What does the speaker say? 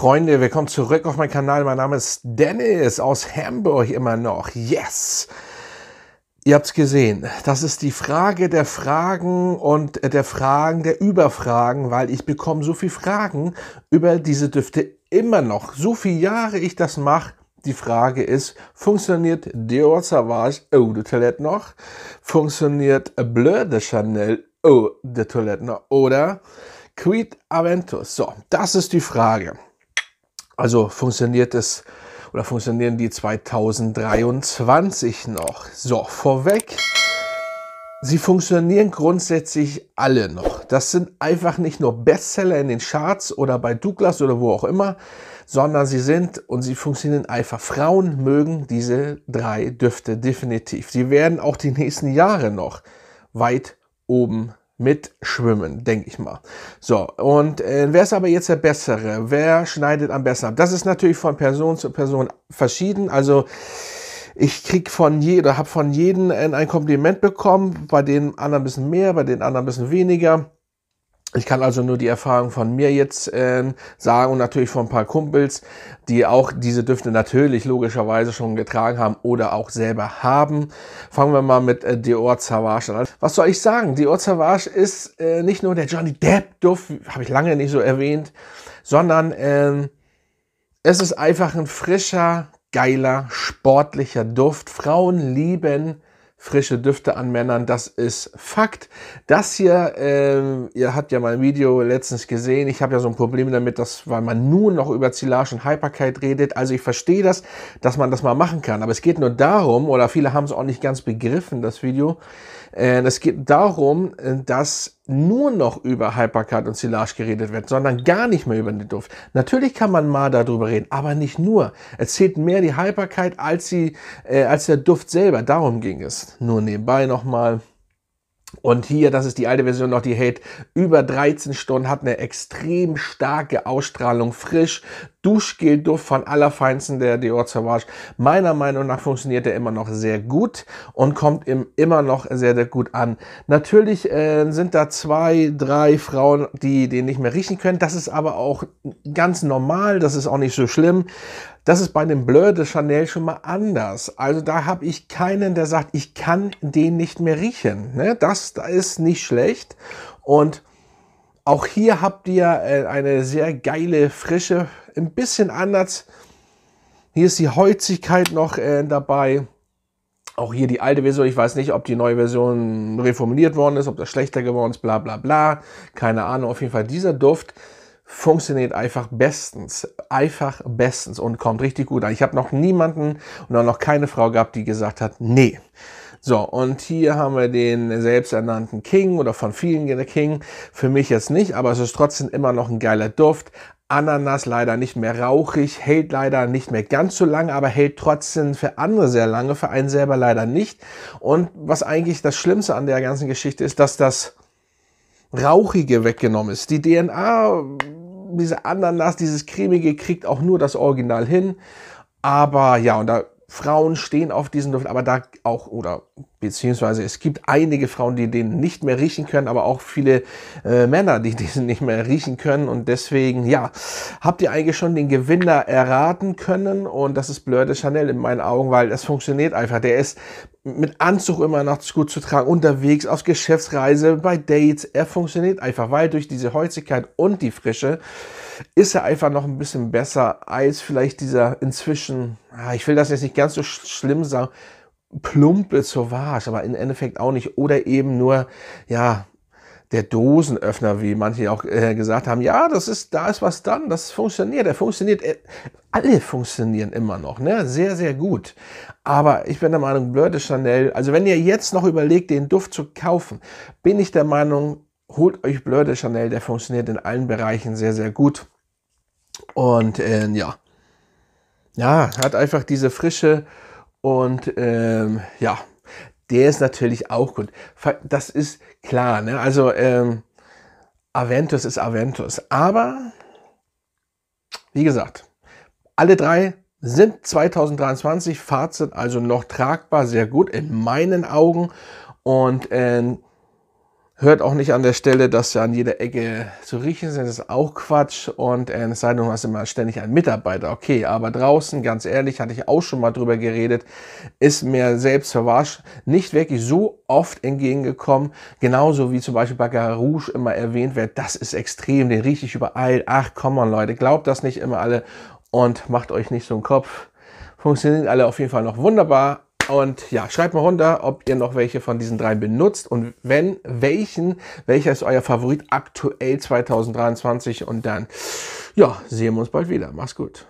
Freunde, willkommen zurück auf meinen Kanal. Mein Name ist Dennis aus Hamburg immer noch. Yes! Ihr habt's gesehen. Das ist die Frage der Fragen und äh, der Fragen der Überfragen, weil ich bekomme so viel Fragen über diese Düfte immer noch. So viele Jahre ich das mache, die Frage ist, funktioniert Dior Savage Eau oh, de Toilette noch? Funktioniert Bleu de Chanel Eau oh, de Toilette noch? Oder Creed Aventus? So, das ist die Frage. Also funktioniert es oder funktionieren die 2023 noch? So, vorweg. Sie funktionieren grundsätzlich alle noch. Das sind einfach nicht nur Bestseller in den Charts oder bei Douglas oder wo auch immer, sondern sie sind und sie funktionieren einfach. Frauen mögen diese drei Düfte definitiv. Sie werden auch die nächsten Jahre noch weit oben mit Schwimmen, denke ich mal. So, und äh, wer ist aber jetzt der Bessere? Wer schneidet am besten ab? Das ist natürlich von Person zu Person verschieden. Also ich krieg von je oder habe von jedem äh, ein Kompliment bekommen, bei den anderen ein bisschen mehr, bei den anderen ein bisschen weniger. Ich kann also nur die Erfahrung von mir jetzt äh, sagen und natürlich von ein paar Kumpels, die auch diese Düfte natürlich logischerweise schon getragen haben oder auch selber haben. Fangen wir mal mit äh, Dior Savage an. Was soll ich sagen? Dior Savage ist äh, nicht nur der Johnny Depp Duft, habe ich lange nicht so erwähnt, sondern äh, es ist einfach ein frischer, geiler, sportlicher Duft. Frauen lieben frische Düfte an Männern, das ist Fakt. Das hier, ähm, ihr habt ja mein Video letztens gesehen, ich habe ja so ein Problem damit, dass weil man nur noch über Zylage und Hyperkeit redet, also ich verstehe das, dass man das mal machen kann, aber es geht nur darum, oder viele haben es auch nicht ganz begriffen, das Video, äh, es geht darum, äh, dass nur noch über Hypercard und Silage geredet wird, sondern gar nicht mehr über den Duft. Natürlich kann man mal darüber reden, aber nicht nur. Es zählt mehr die Hypercard als, äh, als der Duft selber. Darum ging es. Nur nebenbei nochmal. Und hier, das ist die alte Version noch, die hält über 13 Stunden, hat eine extrem starke Ausstrahlung, frisch, Duschgelduft von allerfeinsten der Dior Sauvage. Meiner Meinung nach funktioniert er immer noch sehr gut und kommt ihm immer noch sehr, sehr gut an. Natürlich äh, sind da zwei, drei Frauen, die den nicht mehr riechen können. Das ist aber auch ganz normal, das ist auch nicht so schlimm. Das ist bei dem Blur de Chanel schon mal anders. Also da habe ich keinen, der sagt, ich kann den nicht mehr riechen. Ne? Das ist nicht schlecht. Und auch hier habt ihr äh, eine sehr geile Frische, ein bisschen anders. Hier ist die Holzigkeit noch äh, dabei. Auch hier die alte Version, ich weiß nicht, ob die neue Version reformuliert worden ist, ob das schlechter geworden ist, bla bla bla. Keine Ahnung, auf jeden Fall dieser Duft funktioniert einfach bestens, einfach bestens und kommt richtig gut an. Ich habe noch niemanden und auch noch keine Frau gehabt, die gesagt hat, nee. So, und hier haben wir den selbsternannten King oder von vielen King. Für mich jetzt nicht, aber es ist trotzdem immer noch ein geiler Duft. Ananas leider nicht mehr rauchig, hält leider nicht mehr ganz so lange, aber hält trotzdem für andere sehr lange, für einen selber leider nicht. Und was eigentlich das Schlimmste an der ganzen Geschichte ist, dass das Rauchige weggenommen ist. Die DNA diese Ananas, dieses cremige kriegt auch nur das Original hin. Aber ja, und da Frauen stehen auf diesen Duft, aber da auch, oder Beziehungsweise es gibt einige Frauen, die den nicht mehr riechen können, aber auch viele äh, Männer, die diesen nicht mehr riechen können. Und deswegen, ja, habt ihr eigentlich schon den Gewinner erraten können. Und das ist Blöde Chanel in meinen Augen, weil das funktioniert einfach. Der ist mit Anzug immer nachts gut zu tragen, unterwegs, auf Geschäftsreise, bei Dates. Er funktioniert einfach, weil durch diese Holzigkeit und die Frische ist er einfach noch ein bisschen besser als vielleicht dieser inzwischen, ah, ich will das jetzt nicht ganz so schlimm sagen, plumpe Sauvage, aber im Endeffekt auch nicht. Oder eben nur, ja, der Dosenöffner, wie manche auch äh, gesagt haben. Ja, das ist, da ist was dann, das funktioniert, er funktioniert. Äh, alle funktionieren immer noch, ne? Sehr, sehr gut. Aber ich bin der Meinung, blöde Chanel, also wenn ihr jetzt noch überlegt, den Duft zu kaufen, bin ich der Meinung, holt euch blöde Chanel, der funktioniert in allen Bereichen sehr, sehr gut. Und äh, ja. Ja, hat einfach diese frische, und ähm, ja, der ist natürlich auch gut. Das ist klar. Ne? Also ähm, Aventus ist Aventus. Aber, wie gesagt, alle drei sind 2023 Fazit also noch tragbar, sehr gut in meinen Augen. Und ähm, Hört auch nicht an der Stelle, dass sie an jeder Ecke zu riechen sind. Das ist auch Quatsch. Und äh, es sei denn, du hast immer ständig einen Mitarbeiter. Okay, aber draußen, ganz ehrlich, hatte ich auch schon mal drüber geredet, ist mir selbst verwarscht nicht wirklich so oft entgegengekommen. Genauso wie zum Beispiel bei Garouche immer erwähnt wird, das ist extrem, den rieche ich überall. Ach, komm mal Leute, glaubt das nicht immer alle und macht euch nicht so einen Kopf. Funktionieren alle auf jeden Fall noch wunderbar, und ja, schreibt mal runter, ob ihr noch welche von diesen drei benutzt und wenn, welchen, welcher ist euer Favorit aktuell 2023 und dann, ja, sehen wir uns bald wieder. Mach's gut.